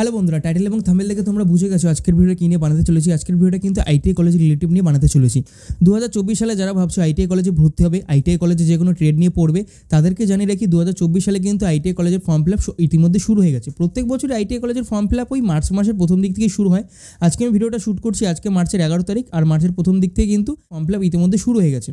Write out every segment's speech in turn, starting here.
hello বন্ধুরা title এবং থামেল দেখে তোমরা বুঝে গেছো আজকের ভিডিও কি নিয়ে বানাতে চলেছি আজকের ভিডিওটা কিন্তু আইটিআই কলেজ রিলেটিভ নিয়ে বানাতে চলেছি দু সালে যারা ভাবছো আইটিআই কলেজে ভর্তি হবে আইটিআই কলেজে যে কোনো ট্রেড নিয়ে পড়বে তাদেরকে জানিয়ে রাখি দু সালে কিন্তু আইটিআই কলেজের ফর্ম ফিল আপ ইতিমধ্যে শুরু হয়ে গেছে প্রত্যেক বছর আইটিআই কলেজের ফর্ম ফিল আপ ওই মার্চ মাসের প্রথম দিক থেকে শুরু হয় আজকে আমি ভিডিওটা শ্যুট করছি আজকে মার্চের এগারো তারিখ আর মার্চের প্রথম দিক থেকে কিন্তু ফর্ম ফিল আপ ইতিমধ্যে শুরু হয়ে গেছে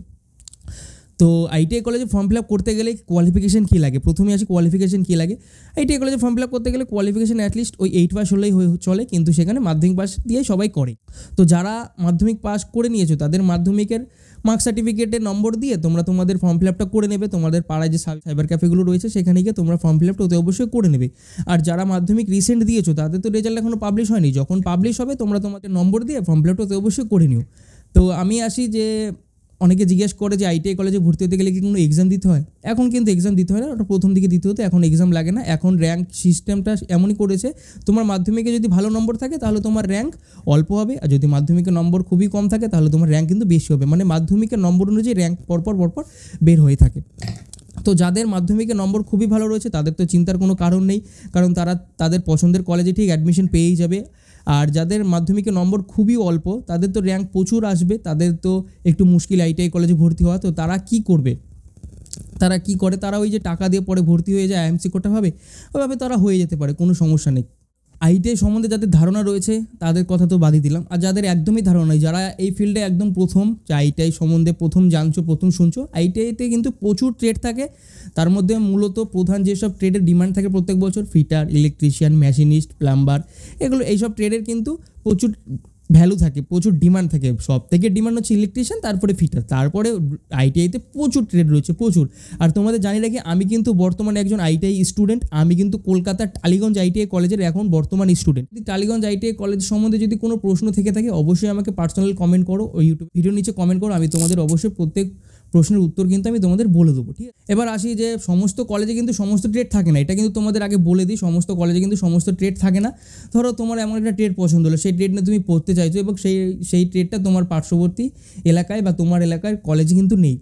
তো আইটিআই কলেজে ফর্ম ফিল আপ করতে গেলে কোয়ালিফিকেশন কী লাগে প্রথমে আসি কোয়ালিফিকেশন কী লাগে আইটিআই কলেজে ফর্ম ফিল আপ করতে গেলে কোয়ালিফিকেশন অ্যাটলিস্ট ওই এইট পাস হলেই হয়ে চলে কিন্তু সেখানে মাধ্যমিক পাস দিয়ে সবাই করে তো যারা মাধ্যমিক পাস করে নিয়েছো তাদের মাধ্যমিকের মার্ক সার্টিফিকেটের নম্বর দিয়ে তোমরা তোমাদের ফর্ম ফিল আপটা করে নেবে তোমাদের পাড়ায় যে সাইবার ক্যাফেগুলো রয়েছে সেখানে গিয়ে তোমরা ফর্ম ফিল আপটা অতি অবশ্যই করে নেবে আর যারা মাধ্যমিক রিসেন্ট দিয়েছো তাদের তো রেজাল্ট এখনও পাবলিশ হয়নি যখন পাবলিশ হবে তোমরা তোমাদের নম্বর দিয়ে ফর্ম ফিল আপটা অতি অবশ্যই করে নিও তো আমি আসি যে অনেকে জিজ্ঞেস করে যে আইটিআই কলেজে ভর্তি হতে গেলে কি কোনো এক্সাম দিতে হয় এখন কিন্তু এক্সাম দিতে হয় না ওটা প্রথম দিকে দিতে হতো এখন এক্সাম লাগে না এখন র্যাঙ্ক সিস্টেমটা এমনই করেছে তোমার মাধ্যমিকে যদি ভালো নম্বর থাকে তাহলে তোমার র্যাঙ্ক অল্প হবে আর যদি মাধ্যমিকের নম্বর খুবই কম থাকে তাহলে তোমার র্যাঙ্ক কিন্তু বেশি হবে মানে মাধ্যমিকের নম্বর অনুযায়ী র্যাঙ্ক পরপর পরপর বের হয়ে থাকে তো যাদের মাধ্যমিকে নম্বর খুবই ভালো রয়েছে তাদের তো চিন্তার কোনো কারণ নেই কারণ তারা তাদের পছন্দের কলেজে ঠিক অ্যাডমিশন পেয়েই যাবে আর যাদের মাধ্যমিকে নম্বর খুবই অল্প তাদের তো র্যাঙ্ক প্রচুর আসবে তাদের তো একটু মুশকিল আইটিআই কলেজে ভর্তি হওয়া তো তারা কি করবে তারা কি করে তারা ওই যে টাকা দিয়ে পরে ভর্তি হয়ে যায় আইএমসি কোটা হবে ওইভাবে তারা হয়ে যেতে পারে কোনো সমস্যা নেই আইটিআই সম্বন্ধে যাদের ধারণা রয়েছে তাদের কথা তো বাদই দিলাম আর যাদের একদমই ধারণা নেই যারা এই ফিল্ডে একদম প্রথম যে আইটিআই সম্বন্ধে প্রথম জানছো প্রথম শুনছো আইটিআইতে কিন্তু প্রচুর ট্রেড থাকে তার মধ্যে মূলত প্রধান যেসব ট্রেডের ডিমান্ড থাকে প্রত্যেক বছর ফিটার ইলেকট্রিশিয়ান মেশিনিস্ট প্লাম্বার এগুলো এইসব ট্রেডের কিন্তু প্রচুর ভ্যালু থাকে প্রচুর ডিমান্ড থাকে সব থেকে ডিমান্ড হচ্ছে ইলেকট্রিশিয়ান তারপরে ফিটার তারপরে আইটিআইতে প্রচুর ট্রেড রয়েছে প্রচুর আর তোমাদের জানি রাখি আমি কিন্তু বর্তমানে একজন আইটিআই স্টুডেন্ট আমি কিন্তু কলকাতার টালিগঞ্জ আইটিআই কলেজের এখন বর্তমান স্টুডেন্ট যদি টালিগঞ্জ আইটিআই কলেজ সম্বন্ধে যদি কোনো প্রশ্ন থেকে থাকে অবশ্যই আমাকে পার্সোনাল কমেন্ট করো ওই ইউটিউব ভিডিও নিচে কমেন্ট করো আমি তোমাদের অবশ্যই প্রত্যেক প্রশ্নের উত্তর কিন্তু আমি তোমাদের বলে দেবো ঠিক আছে এবার আসি যে সমস্ত কলেজে কিন্তু সমস্ত ট্রেড থাকে না এটা কিন্তু তোমাদের আগে বলে দিই সমস্ত কলেজে কিন্তু সমস্ত ট্রেড থাকে না ধরো তোমার এমন একটা ট্রেড পছন্দ হলো সেই ট্রেড নিয়ে তুমি পড়তে চাইছো এবং সেই সেই ট্রেডটা তোমার পার্শ্ববর্তী এলাকায় বা তোমার এলাকায় কলেজে কিন্তু নেই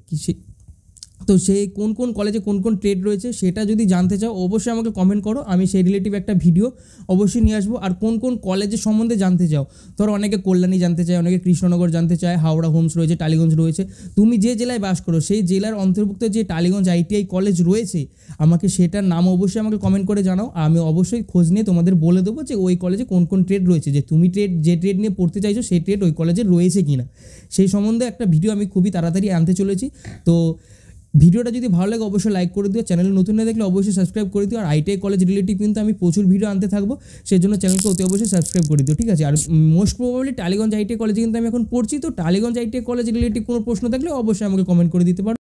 তো সেই কোন কোন কলেজে কোন কোন ট্রেড রয়েছে সেটা যদি জানতে চাও অবশ্যই আমাকে কমেন্ট করো আমি সেই রিলেটিভ একটা ভিডিও অবশ্যই নিয়ে আসবো আর কোন কোন কলেজের সম্বন্ধে জানতে চাও ধরো অনেকে কল্যাণী জানতে চায় অনেকে কৃষ্ণনগর জানতে চায় হাওড়া হোমস রয়েছে টালিগঞ্জ রয়েছে তুমি যে জেলায় বাস করো সেই জেলার অন্তর্ভুক্ত যে টালিগঞ্জ আইটিআই কলেজ রয়েছে আমাকে সেটার নাম অবশ্যই আমাকে কমেন্ট করে জানাও আমি অবশ্যই খোঁজ নিয়ে তোমাদের বলে দেবো যে ওই কলেজে কোন কোন ট্রেড রয়েছে যে তুমি ট্রেড যে ট্রেড নিয়ে পড়তে চাইছো সেই ট্রেড ওই কলেজে রয়েছে কি না সেই সম্বন্ধে একটা ভিডিও আমি খুবই তাড়াতাড়ি আনতে চলেছি তো ভিডিওটা যদি ভালো লাগে অবশ্যই লাইক করে দিও চ্যানেলে নতুন না দেখলে অবশ্যই সাবস্ক্রাইব করে দিও আর আইটিআই কলেজ রিলেটিভ কিন্তু আমি প্রচুর ভিডিও আনতে থাকবো সেই জন্য চ্যানেলকে অতি অবশ্যই সাবস্ক্রাইব করে দিও ঠিক আছে আর মোস্ট প্রবাবলি টালিগঞ্জ আইটিআই কলেজে কিন্তু আমি এখন পড়ছি তো টালিগঞ্জ আইটিআই কলেজ রিলেটিভ কোনো প্রশ্ন থাকলে অবশ্যই আমাকে কমেন্ট করে দিতে পারো